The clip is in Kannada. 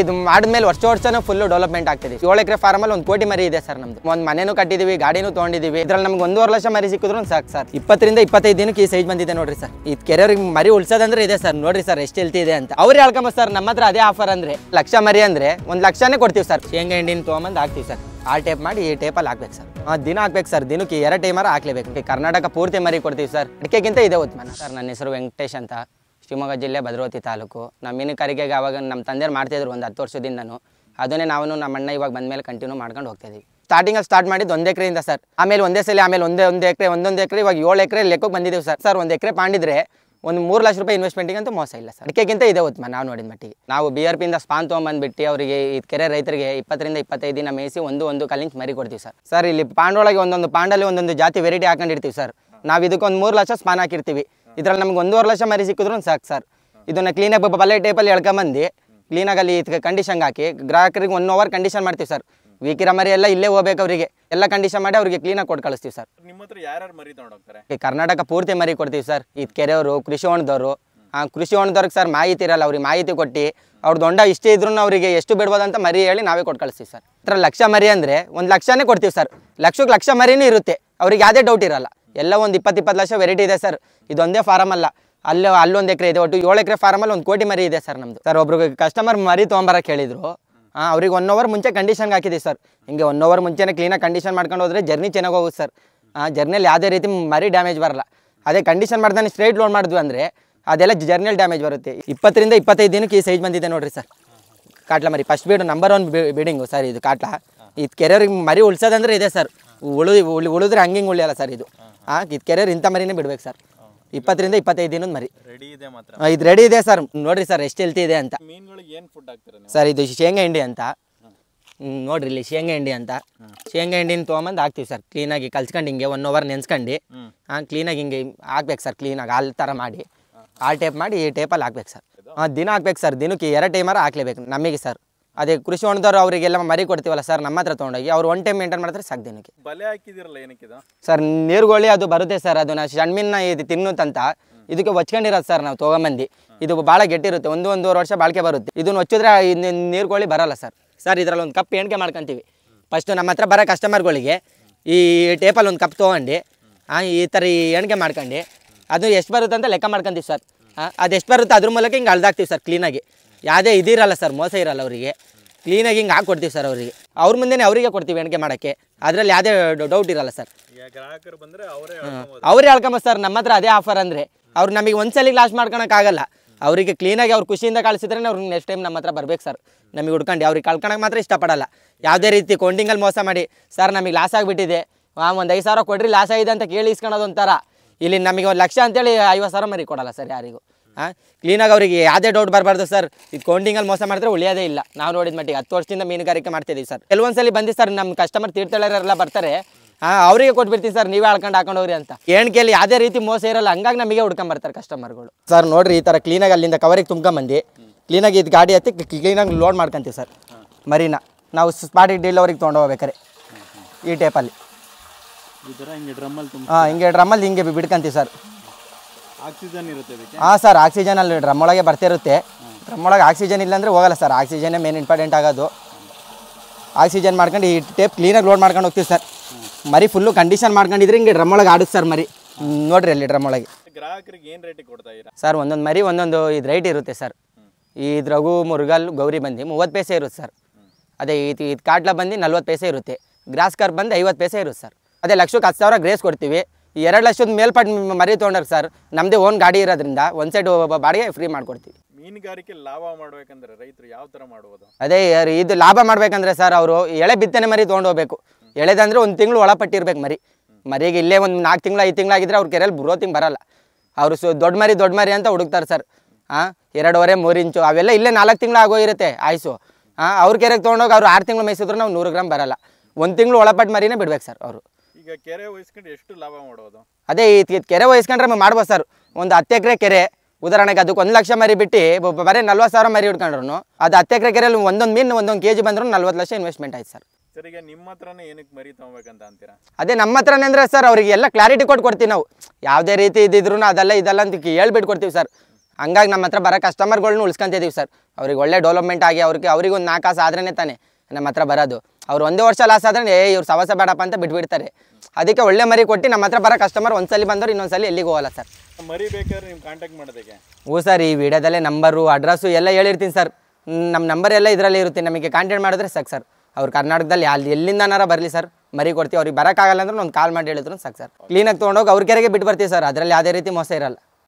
ಇದು ಮಾಡಿದ್ಮೇಲೆ ವರ್ಷ ವರ್ಷನೂ ಫುಲ್ ಡೆವಲಪ್ಮೆಂಟ್ ಆಗ್ತಿದೆ ಏಳು ಎಕರೆ ಫಾರ್ಮಲ್ಲಿ ಒಂದು ಕೋಟಿ ಮರಿ ಇದೆ ಸರ್ ನಮ್ದು ಒಂದು ಮನೆನು ಕಟ್ಟಿದೀವಿ ಗಾಡಿನೂ ತಗೊಂಡಿದೀವಿ ಇದ್ರಲ್ಲಿ ನಮ್ಗೆ ಒಂದೂವರೆ ಲಕ್ಷ ಮರಿ ಸಿಕ್ಕಿದ್ರು ಸಾಕು ಸರ್ ಇಪ್ಪತ್ತರಿಂದ ಇಪ್ಪತ್ತೈದು ದಿನಕ್ಕೆ ಈ ಸೈಜ್ ಬಂದಿದೆ ನೋಡ್ರಿ ಸರ್ ಈ ಕೆರೆಯವ್ರಿಗೆ ಮರಿ ಉಳ್ಸೋದಂದ್ರೆ ಇದೆ ಸರ್ ನೋಡ್ರಿ ಸರ್ ಎಷ್ಟು ಇದೆ ಅಂತ ಅವ್ರು ಹೇಳ್ಕೊಂಬ ಸರ್ ನಮ್ಮ ಹತ್ರ ಅದೇ ಆಫರ್ ಅಂದ್ರೆ ಲಕ್ಷ ಮರಿ ಅಂದ್ರೆ ಒಂದ್ ಲಕ್ಷನೇ ಕೊಡ್ತೀವಿ ಸರ್ ಶೇಂಗಾ ಹಿಂಡಿನ ತೊಗೊಂಬಂದು ಹಾಕ್ತೀವಿ ಸರ್ ಆ ಟೇಪ್ ಮಾಡಿ ಈ ಟೇಪಲ್ ಹಾಕ್ಬೇಕು ಸರ್ ದಿನ ಹಾಕ್ಬೇಕು ಸರ್ ದಿನಕ್ಕೆ ಎರಡು ಟೈಮರ ಹಾಕ್ಲೇಬೇಕು ಕರ್ನಾಟಕ ಪೂರ್ತಿ ಮರಿ ಕೊಡ್ತೀವಿ ಸರ್ ಅಡಿಕೆಗಿಂತ ಇದೆ ಉತ್ಮನ ಸರ್ ನನ್ನ ಹೆಸರು ವೆಂಕಟೇಶ್ ಅಂತ ಶಿವಮೊಗ್ಗ ಜಿಲ್ಲೆ ಭದ್ರವತಿ ತಾಲೂಕು ನಮ್ಮ ಮೀನುಗಾರಿಕೆಗೆ ಅವಾಗ ನಮ್ಮ ತಂದೆಯರು ಮಾಡ್ತಿದ್ರು ಒಂದು ಹತ್ತು ವರ್ಷದಿಂದನೂ ಅದನ್ನೇ ನಾವು ನಮ್ಮ ಅಣ್ಣ ಇವಾಗ ಮೇಲೆ ಕಂಟಿನ್ಯೂ ಮಾಡ್ಕೊಂಡು ಹೋಗ್ತಾಯಿದ್ದೀವಿ ಸ್ಟಾರ್ಟಿಂಗಲ್ಲಿ ಸ್ಟಾರ್ಟ್ ಮಾಡಿದ್ದು ಒಂದು ಎಕರೆಯಿಂದ ಸರ್ ಆಮೇಲೆ ಒಂದೇ ಸಲ ಆಮೇಲೆ ಒಂದೇ ಒಂದು ಎಕರೆ ಒಂದೊಂದು ಎಕರೆ ಇವಾಗ ಏಳು ಎಕರೆ ಲೆಕ್ಕಕ್ಕೆ ಬಂದಿದ್ದೀವಿ ಸರ್ ಸರ್ ಒಂದು ಎಕರೆ ಪಾಂಡಿದ್ರೆ ಒಂದು ಮೂರು ಲಕ್ಷ ರೂಪಾಯಿ ಇನ್ವೆಸ್ಟ್ಮೆಂಟಿಗೆ ಅಂತೂ ಮೋಸ ಇಲ್ಲ ಸರ್ ಅದಕ್ಕಿಂತ ಇದೆ ಉತ್ತಮ ನಾವು ನೋಡಿದ ಮಟ್ಟಿಗೆ ನಾವು ಬಿ ಆರ್ ಪಿಯಿಂದ ಸ್ಪಾನ್ ತೊಗೊಂಬಂದ್ಬಿಟ್ಟು ಅವರಿಗೆ ಈ ಕೆರೆ ರೈತರಿಗೆ ಇಪ್ಪತ್ತರಿಂದ ಇಪ್ಪತ್ತೈದು ದಿನ ಮೇಯಿಸಿ ಒಂದು ಒಂದು ಕಲಿಂಚ್ ಮರಿ ಕೊಡ್ತೀವಿ ಸರ್ ಸರ್ ಇಲ್ಲಿ ಪಾಂಡೊಳಗೆ ಒಂದೊಂದು ಪಾಂಡಲ್ಲಿ ಒಂದೊಂದು ಜಾತಿ ವೆರೈಟಿ ಹಾಕೊಂಡಿರ್ತೀವಿ ಸರ್ ನಾವು ಇದಕ್ಕೊಂದು ಮೂರು ಲಕ್ಷ ಸ್ಪಾನ್ ಹಾಕಿರ್ತೀವಿ ಇದ್ರಲ್ಲಿ ನಮ್ಗೆ ಒಂದೂವರೆ ಲಕ್ಷ ಮರಿ ಸಿಕ್ಕಿದ್ರು ಸಾಕು ಸರ್ ಇದನ್ನು ಕ್ಲೀನಾಗಿ ಬಲೆ ಟೇಪಲ್ಲಿ ಎಳ್ಕೊಂಬಂದು ಕ್ಲೀನಾಗಿ ಅಲ್ಲಿ ಕಂಡೀಷನ್ಗೆ ಹಾಕಿ ಗ್ರಾಹಕರಿಗೆ ಒನ್ ಅವರ್ ಕಂಡೀಷನ್ ಮಾಡ್ತೀವಿ ಸರ್ ವೀಕಿರ ಮರಿ ಎಲ್ಲ ಇಲ್ಲೇ ಹೋಗ್ಬೇಕು ಅವರಿಗೆ ಎಲ್ಲ ಕಂಡೀಷನ್ ಮಾಡಿ ಅವ್ರಿಗೆ ಕ್ಲೀನಾಗಿ ಕೊಟ್ಟು ಕಳಿಸ್ತೀವಿ ಸರ್ ನಿಮ್ಮ ಹತ್ರ ಯಾರ್ಯಾರು ಮರಿ ತೊಗೊಂಡೋಗ್ತಾರೆ ಈ ಕರ್ನಾಟಕ ಪೂರ್ತಿ ಮರಿ ಕೊಡ್ತೀವಿ ಸರ್ ಇದು ಕೆರೆಯವರು ಕೃಷಿ ಹೊಣದವರು ಆ ಕೃಷಿ ಹೊಣ್ದವ್ರಿಗೆ ಸರ್ ಮಾಹಿತಿ ಇರಲ್ಲ ಅವ್ರಿಗೆ ಮಾಹಿತಿ ಕೊಟ್ಟು ಅವ್ರ ದೊಂಡ ಇಷ್ಟೇ ಇದ್ರೂ ಅವರಿಗೆ ಎಷ್ಟು ಅಂತ ಮರಿ ಹೇಳಿ ನಾವೇ ಕೊಟ್ಟು ಕಳಿಸ್ತೀವಿ ಸರ್ ಥರ ಲಕ್ಷ ಮರಿ ಅಂದರೆ ಒಂದು ಲಕ್ಷನೇ ಕೊಡ್ತೀವಿ ಸರ್ ಲಕ್ಷಕ್ಕೆ ಲಕ್ಷ ಮರಿನೂ ಇರುತ್ತೆ ಅವ್ರಿಗೆ ಯಾವುದೇ ಡೌಟ್ ಇರಲ್ಲ ಎಲ್ಲ ಒಂದು ಇಪ್ಪತ್ತು ಇಪ್ಪತ್ತು ಲಕ್ಷ ವೆರೈಟಿ ಇದೆ ಸರ್ ಇದೊಂದೇ ಫಾರಮ್ ಅಲ್ಲ ಅಲ್ಲಿ ಅಲ್ಲೊಂದು ಎಕರೆ ಇದೆ ಒಟ್ಟು ಏಳು ಎಕರೆ ಫಾರಮಲ್ಲಿ ಒಂದು ಕೋಟಿ ಮರಿ ಇದೆ ಸರ್ ನಮ್ಮದು ಸರ್ ಒಬ್ರಿಗೆ ಕಸ್ಟಮರ್ ಮರಿ ತೊಗೊಂಬರಕ್ಕೆ ಹೇಳಿದರು ಹಾಂ ಅವ್ರಿಗೆ ಒನ್ ಅವರ್ ಮುಂಚೆ ಕಂಡೀಷನ್ಗೆ ಹಾಕಿದ್ದೀವಿ ಸರ್ ಹಿಂಗೆ ಒನ್ ಅವರ್ ಮುಂಚೆನೇ ಕ್ಲೀನಾಗಿ ಕಂಡೀಷನ್ ಮಾಡ್ಕೊಂಡು ಹೋದರೆ ಜರ್ನಿ ಚೆನ್ನಾಗಿ ಹೋಗುತ್ತೆ ಸರ್ ಆ ಜರ್ನಿಯಲ್ಲಿ ಯಾವುದೇ ರೀತಿ ಮರಿ ಡ್ಯಾಮೇಜ್ ಬರಲ್ಲ ಅದೇ ಕಂಡೀಷನ್ ಮಾಡ್ದಾನೆ ಸ್ಟ್ರೈಟ್ ಲೋಡ್ ಮಾಡಿದ್ವಿ ಅಂದರೆ ಅದೆಲ್ಲ ಜರ್ನಿಯಲ್ಲಿ ಡ್ಯಾಮೇಜ್ ಬರುತ್ತೆ ಇಪ್ಪತ್ತರಿಂದ ಇಪ್ಪತ್ತೈದು ದಿನಕ್ಕೆ ಈ ಸೈಜ್ ಬಂದಿದೆ ನೋಡಿರಿ ಸರ್ ಕಾಟ್ಲ ಮರಿ ಫಸ್ಟ್ ಬೀಡು ನಂಬರ್ ಒನ್ ಬೀಡಿಂಗು ಸರ್ ಇದು ಕಾಟ್ಲ ಇದು ಕೆರೆಯವ್ರಿಗೆ ಮರಿ ಉಳಿಸೋದಂದ್ರೆ ಇದೆ ಸರ್ ಉಳಿದು ಉಳಿ ಉಳಿದ್ರೆ ಹಂಗೆ ಉಳಿಯಲ್ಲ ಸರ್ ಇದು ಹಾಂ ಕೆರಿಯರ್ ಇಂಥ ಮರಿನೇ ಬಿಡ್ಬೇಕು ಸರ್ ಇಪ್ಪತ್ತರಿಂದ ಇಪ್ಪತ್ತೈದು ದಿನದ ಮರಿ ಇದು ರೆಡಿ ಇದೆ ಸರ್ ನೋಡ್ರಿ ಸರ್ ಎಷ್ಟು ಹೆಲ್ತಿ ಇದೆ ಅಂತ ಸರ್ ಇದು ಶೇಂಗಾ ಹಿಂಡಿ ಅಂತ ನೋಡ್ರಿ ಇಲ್ಲಿ ಶೇಂಗಾ ಹಿಂಡಿ ಅಂತ ಶೇಂಗಾ ಹಿಂಡಿನ ತೊಗೊಂಬಂದು ಹಾಕ್ತೀವಿ ಸರ್ ಕ್ಲೀನಾಗಿ ಕಲ್ಸ್ಕೊಂಡು ಹಿಂಗೆ ಒನ್ ಅವರ್ ನೆನ್ಸ್ಕೊಂಡು ಹಾಂ ಕ್ಲೀನಾಗಿ ಹಿಂಗೆ ಹಾಕ್ಬೇಕು ಸರ್ ಕ್ಲೀನಾಗಿ ಆಲ್ ಥರ ಮಾಡಿ ಆ ಟೇಪ್ ಮಾಡಿ ಈ ಟೇಪಲ್ಲಿ ಹಾಕ್ಬೇಕು ಸರ್ ಹಾಂ ದಿನ ಹಾಕ್ಬೇಕು ಸರ್ ದಿನಕ್ಕೆ ಎರಡು ಟೈಮರ ಹಾಕ್ಲೇಬೇಕು ನಮಗೆ ಸರ್ ಅದೇ ಕೃಷಿ ಹೊಣದವ್ರು ಅವರಿಗೆಲ್ಲ ಮರಿ ಕೊಡ್ತೀವಲ್ಲ ಸರ್ ನಮ್ಮ ಹತ್ರ ತೊಗೊಂಡೋಗಿ ಅವ್ರು ಒನ್ ಟೈಮ್ ಮೇಂಟೈನ್ ಮಾಡಿದ್ರೆ ಸಾಕು ದಿನಕ್ಕೆ ಬಲೆ ಹಾಕಿದಿರಲ್ಲ ಏನಕ್ಕೆ ಸರ್ ನೀರುಗೋಳಿ ಅದು ಬರುತ್ತೆ ಸರ್ ಅದು ನಾವು ಇದು ತಿನ್ನುತ್ತಂತ ಇದಕ್ಕೆ ಹೊಚ್ಕೊಂಡಿರೋದು ಸರ್ ನಾವು ತೊಗೊಂಬಂದು ಇದು ಭಾಳ ಗೆಟ್ಟಿರುತ್ತೆ ಒಂದು ಒಂದೂವರೆ ವರ್ಷ ಬಾಳಿಕೆ ಬರುತ್ತೆ ಇದನ್ನು ಹೊಚ್ಚಿದ್ರೆ ನೀರುಗೋಳಿ ಬರಲ್ಲ ಸರ್ ಸರ್ ಇದರಲ್ಲಿ ಒಂದು ಕಪ್ ಎಣ್ಕೆ ಮಾಡ್ಕೊತೀವಿ ಫಸ್ಟು ನಮ್ಮ ಹತ್ರ ಬರೋ ಕಸ್ಟಮರ್ಗಳಿಗೆ ಈ ಟೇಪಲ್ಲಿ ಒಂದು ಕಪ್ ತೊಗೊಂಡು ಈ ಥರ ಈ ಎಣ್ಕೆ ಮಾಡ್ಕೊಂಡು ಅದು ಎಷ್ಟು ಬರುತ್ತೆ ಅಂತ ಲೆಕ್ಕ ಮಾಡ್ಕೊತೀವಿ ಸರ್ ಅದು ಎಷ್ಟು ಬರುತ್ತೆ ಅದ್ರ ಮೂಲಕ ಹಿಂಗೆ ಅಳ್ದಾಕ್ತೀವಿ ಸರ್ ಕ್ಲೀನಾಗಿ ಯಾವುದೇ ಇದಿರಲ್ಲ ಸರ್ ಮೋಸ ಇರಲ್ಲ ಅವರಿಗೆ ಕ್ಲೀನಾಗಿ ಹಿಂಗೆ ಹಾಕೊಡ್ತೀವಿ ಸರ್ ಅವರಿಗೆ ಅವ್ರ ಮುಂದೆನೇ ಅವರಿಗೆ ಕೊಡ್ತೀವಿ ಎಣಿಕೆ ಮಾಡೋಕ್ಕೆ ಅದರಲ್ಲಿ ಯಾವುದೇ ಡೌಟ್ ಇರಲ್ಲ ಸರ್ ಅವರೇ ಹೇಳ್ಕೊಂಬೋದು ಸರ್ ನಮ್ಮ ಹತ್ರ ಅದೇ ಆಫರ್ ಅಂದರೆ ಅವ್ರು ನಮಗೆ ಒಂದ್ಸಲಿಗೆ ಲಾಸ್ಟ್ ಮಾಡ್ಕೊಳಕ್ಕಾಗಲ್ಲ ಅವರಿಗೆ ಕ್ಲೀನಾಗಿ ಅವ್ರು ಖುಷಿಯಿಂದ ಕಳಿಸಿದ್ರೆ ಅವ್ರಿಗೆ ನೆಕ್ಸ್ಟ್ ಟೈಮ್ ನಮ್ಮ ಹತ್ರ ಬರ್ಬೇಕು ಸರ್ ನಮಗೆ ಹುಡ್ಕೊಂಡು ಅವ್ರಿಗೆ ಕಳ್ಕೊಳಕ್ಕೆ ಮಾತ್ರ ಇಷ್ಟಪಡಲ್ಲ ಯಾವುದೇ ರೀತಿ ಕೊಂಡಿಂಗಲ್ಲಿ ಮೋಸ ಮಾಡಿ ಸರ್ ನಮಗೆ ಲಾಸ್ ಆಗಿಬಿಟ್ಟಿದೆ ಒಂದು ಐದು ಸಾವಿರ ಕೊಡ್ರಿ ಲಾಸ್ ಆಗಿದೆ ಅಂತ ಕೇಳಿ ಇಸ್ಕೊಳೋದು ಒಂಥರ ಇಲ್ಲಿ ನಮಗೆ ಒಂದು ಲಕ್ಷ ಅಂತೇಳಿ ಐವತ್ತು ಸಾವಿರ ಮರಿ ಕೊಡಲ್ಲ ಸರ್ ಯಾರಿಗೂ ಹಾಂ ಕ್ಲೀನಾಗಿ ಅವರಿಗೆ ಯಾವುದೇ ಡೌಟ್ ಬರಬಾರ್ದು ಸರ್ ಇದು ಕೌಂಟಿಂಗಲ್ಲಿ ಮೋಸ ಮಾಡಿದ್ರೆ ಉಳಿಯೋದೇ ಇಲ್ಲ ನಾವು ನೋಡಿದ ಮಟ್ಟಿಗೆ ಹತ್ತು ವರ್ಷದಿಂದ ಮೀನುಗಾರಿಕೆ ಮಾಡ್ತಿದ್ದೀವಿ ಸರ್ ಕೆಲವೊಂದ್ಸಲಿ ಬಂದು ಸರ್ ನಮ್ಮ ಕಸ್ಟಮರ್ ತೀರ್ಥಳ್ಳರೆಲ್ಲ ಬರ್ತಾರೆ ಹಾಂ ಅವರಿಗೆ ಬಿಡ್ತೀವಿ ಸರ್ ನೀವೇ ಹಾಳ್ಕೊಂಡು ಹಾಕೊಂಡು ಹೋಗ್ರಿ ಅಂತ ಕೇಳಿ ಯಾವುದೇ ರೀತಿ ಮೋಸ ಇರಲ್ಲ ಹಂಗಾಗಿ ನಮಗೆ ಹುಡ್ಕೊಂಬರ್ತಾರೆ ಕಸ್ಟಮರ್ಗಳು ಸರ್ ನೋಡಿರಿ ಈ ಥರ ಕ್ಲೀನಾಗಿ ಅಲ್ಲಿಂದ ಕವರಿಗೆ ತುಂಬ್ಕೊಂಬಂದು ಕ್ಲೀನಾಗಿ ಇದು ಗಾಡಿ ಹತ್ತಿ ಕ್ಲೀನಾಗಿ ಲೋಡ್ ಮಾಡ್ಕೊಂತೀವಿ ಸರ್ ಮರಿನಾ ನಾವು ಸ್ಪಾಟಿಗೆ ಡೀಲವ್ರಿಗೆ ತೊಗೊಂಡು ಹೋಗ್ಬೇಕಾರೆ ಈ ಟೇಪಲ್ಲಿ ಹಾಂ ಹಿಂಗೆ ಡ್ರಮ್ಮಲ್ಲಿ ಹಿಂಗೆ ಬಿಡ್ಕೊಂತೀವಿ ಸರ್ ಹಾಂ ಸರ್ ಆಕ್ಸಿಜನ್ ಅಲ್ಲಿ ಡ್ರಮ್ ಡ್ರಮ್ಮೊಳಗೆ ಬರ್ತಿರುತ್ತೆ ಒಳಗೆ ಆಕ್ಸಿಜನ್ ಅಂದ್ರೆ ಹೋಗಲ್ಲ ಸರ್ ಆಕ್ಸಿಜನ್ನೇ ಮೇನ್ ಇಂಪಾರ್ಟೆಂಟ್ ಆಗೋದು ಆಕ್ಸಿಜನ್ ಮಾಡ್ಕೊಂಡು ಈ ಟೇಪ್ ಕ್ಲೀನಾಗಿ ಲೋಡ್ ಮಾಡ್ಕೊಂಡು ಹೋಗ್ತೀವಿ ಸರ್ ಮರಿ ಫುಲ್ಲು ಕಂಡೀಷನ್ ಮಾಡ್ಕೊಂಡಿದ್ರೆ ಹಿಂಗೆ ಒಳಗೆ ಆಡುತ್ತೆ ಸರ್ ಮರಿ ನೋಡ್ರಿ ಅಲ್ಲಿ ಡ್ರಮ್ಮೊಳಗೆ ಗ್ರಾಹಕರಿಗೆ ಏನು ರೇಟಿಗೆ ಕೊಡ್ತಾ ಸರ್ ಒಂದೊಂದು ಮರಿ ಒಂದೊಂದು ಇದು ರೈಟ್ ಇರುತ್ತೆ ಸರ್ ಈ ರಘು ಮುರುಗಲ್ ಗೌರಿ ಬಂದು ಮೂವತ್ತು ಪೈಸೆ ಇರುತ್ತೆ ಸರ್ ಅದೇ ಇದು ಇದು ಕಾಟ್ಲ ಬಂದು ನಲ್ವತ್ತು ಪೈಸೆ ಇರುತ್ತೆ ಗ್ರಾಸ್ ಕರ್ ಬಂದು ಐವತ್ತು ಪೈಸೆ ಇರುತ್ತೆ ಸರ್ ಅದೇ ಲಕ್ಷಕ್ಕೆ ಹತ್ತು ಸಾವಿರ ಗ್ರೇಸ್ ಕೊಡ್ತೀವಿ ಎರಡು ಲಕ್ಷದ ಮೇಲ್ಪಟ್ಟು ಮರಿ ತೊಗೊಂಡ್ರೆ ಸರ್ ನಮ್ಮದೇ ಓನ್ ಗಾಡಿ ಇರೋದ್ರಿಂದ ಒಂದು ಸೈಡ್ ಬಾಡಿಗೆ ಫ್ರೀ ಮಾಡ್ಕೊಡ್ತೀವಿ ಮೀನುಗಾರಿಕೆ ಲಾಭ ಮಾಡಬೇಕಂದ್ರೆ ರೈತರು ಯಾವ ಥರ ಮಾಡ್ಬೋದು ಅದೇ ಇದು ಲಾಭ ಮಾಡ್ಬೇಕಂದ್ರೆ ಸರ್ ಅವರು ಎಳೆ ಬಿತ್ತನೆ ಮರಿ ತೊಗೊಂಡು ಹೋಗ್ಬೇಕು ಎಳೆದಂದ್ರೆ ಒಂದು ತಿಂಗಳು ಒಳಪಟ್ಟಿರ್ಬೇಕು ಮರಿ ಮರಿಗೆ ಇಲ್ಲೇ ಒಂದು ನಾಲ್ಕು ತಿಂಗಳು ಐದು ತಿಂಗಳಾಗಿದ್ರೆ ಅವ್ರ ಕೆರೆಯಲ್ಲಿ ತಿಂಗ್ ಬರಲ್ಲ ಅವರು ದೊಡ್ಡ ಮರಿ ದೊಡ್ಡ ಮರಿ ಅಂತ ಹುಡುಕ್ತಾರೆ ಸರ್ ಹಾಂ ಎರಡೂವರೆ ಮೂರು ಇಂಚು ಅವೆಲ್ಲ ಇಲ್ಲೇ ನಾಲ್ಕು ತಿಂಗಳು ಇರುತ್ತೆ ಆಯ್ಸು ಹಾಂ ಅವ್ರ ಕೆರೆಗೆ ತೊಗೊಂಡೋಗಿ ಅವ್ರು ಆರು ತಿಂಗಳು ಮೇಯಿಸಿದ್ರು ನಾವು ನೂರು ಗ್ರಾಮ್ ಬರಲ್ಲ ಒಂದು ತಿಂಗಳು ಒಳಪಟ್ಟು ಮರಿನೇ ಬಿಡ್ಬೇಕು ಸರ್ ಅವರು ಈಗ ಎಷ್ಟು ಲಾಭ ಮಾಡೋದು ಅದೇ ಈ ಕೆರೆ ವಹಿಸ್ಕೊಂಡ್ರೆ ಮಾಡ್ಬೋದು ಸರ್ ಒಂದು ಹತ್ತು ಎಕರೆ ಕೆರೆ ಉದಾಹರಣೆಗೆ ಅದಕ್ಕೆ ಒಂದು ಲಕ್ಷ ಮರಿ ಬಿಟ್ಟು ಬರೀ ನಲ್ವತ್ತು ಸಾವಿರ ಮರಿ ಹಿಡ್ಕೊಂಡ್ರು ಅದು ಹತ್ತು ಎಕರೆ ಕೆರೆಯಲ್ಲಿ ಒಂದೊಂದು ಮೀನ್ ಒಂದೊಂದು ಕೆಜಿ ಬಂದ್ರು ಬಂದರೂ ನಲ್ವತ್ತು ಲಕ್ಷ ಇನ್ವೆಸ್ಟ್ಮೆಂಟ್ ಆಯ್ತು ಸರ್ ಸರ್ ಈಗ ಏನಕ್ಕೆ ಮರಿ ಅದೇ ನಮ್ಮ ಹತ್ರನೇ ಅಂದರೆ ಸರ್ ಅವ್ರಿಗೆ ಎಲ್ಲ ಕ್ಲಾರಿಟಿ ಕೊಟ್ಟು ಕೊಡ್ತೀವಿ ನಾವು ಯಾವುದೇ ರೀತಿ ಇದ್ದಿದ್ರು ಅದೆಲ್ಲ ಇದೆಲ್ಲ ಅಂತ ಹೇಳ್ಬಿಟ್ಟು ಕೊಡ್ತೀವಿ ಸರ್ ಹಂಗಾಗಿ ನಮ್ಮ ಹತ್ರ ಬರೋ ಕಸ್ಟಮರ್ಗಳ್ನು ಇದೀವಿ ಸರ್ ಅವ್ರಿಗೆ ಒಳ್ಳೆ ಡೆವಲಪ್ಮೆಂಟ್ ಆಗಿ ಅವ್ರಿಗೆ ಅವ್ರಿಗೆ ಒಂದು ನಾಲ್ಕು ಕಾಸು ಆದ್ರೇ ತಾನೇ ನಮ್ಮ ಹತ್ರ ಬರೋದು ಅವ್ರು ಒಂದೇ ವರ್ಷ ಲಾಸ್ ಆದ್ರೆ ಏ ಇವ್ರು ಸವಸ ಬೇಡಪ್ಪ ಅಂತ ಬಿಟ್ಬಿಡ್ತಾರೆ ಅದಕ್ಕೆ ಒಳ್ಳೆ ಮರಿ ಕೊಟ್ಟು ನಮ್ಮ ಹತ್ರ ಬರೋ ಕಸ್ಟಮರ್ ಒಂದ್ಸಲಿ ಬಂದವರು ಇನ್ನೊಂದ್ಸಲ ಎಲ್ಲಿಗೆ ಹೋಗಲ್ಲ ಸರ್ ಮರಿ ಬೇಕಾದ್ರೆ ನೀವು ಕಾಂಟ್ಯಾಕ್ಟ್ ಮಾಡೋದಕ್ಕೆ ಹ್ಞೂ ಸರ್ ಈ ವಿಡಿಯೋದಲ್ಲೇ ನಂಬರು ಅಡ್ರೆಸ್ಸು ಎಲ್ಲ ಹೇಳಿರ್ತೀನಿ ಸರ್ ನಮ್ಮ ನಂಬರ್ ಎಲ್ಲ ಇದರಲ್ಲಿ ಇರುತ್ತೆ ನಮಗೆ ಕಾಂಟ್ಯಾಕ್ಟ್ ಮಾಡಿದ್ರೆ ಸಕ್ ಸರ್ ಅವ್ರು ಕರ್ನಾಟಕದಲ್ಲಿ ಅಲ್ಲಿ ಎಲ್ಲಿಂದನಾರ ಬರಲಿ ಸರ್ ಮರಿ ಕೊಡ್ತೀವಿ ಅವ್ರಿಗೆ ಬರೋಕ್ಕಾಗಲ್ಲ ಅಂದ್ರೆ ಒಂದು ಕಾಲ್ ಮಾಡಿ ಹೇಳಿದ್ರು ಸಕ್ ಸರ್ ಕ್ಲೀನಾಗಿ ತೊಗೊಂಡೋಗಿ ಅವ್ರ ಕೆರೆಗೆ ಬಿಟ್ಟು ಬರ್ತೀವಿ ಸರ್ ಅದರಲ್ಲಿ ಯಾವುದೇ ರೀತಿ ಮೋಸ ಇರಲ್ಲ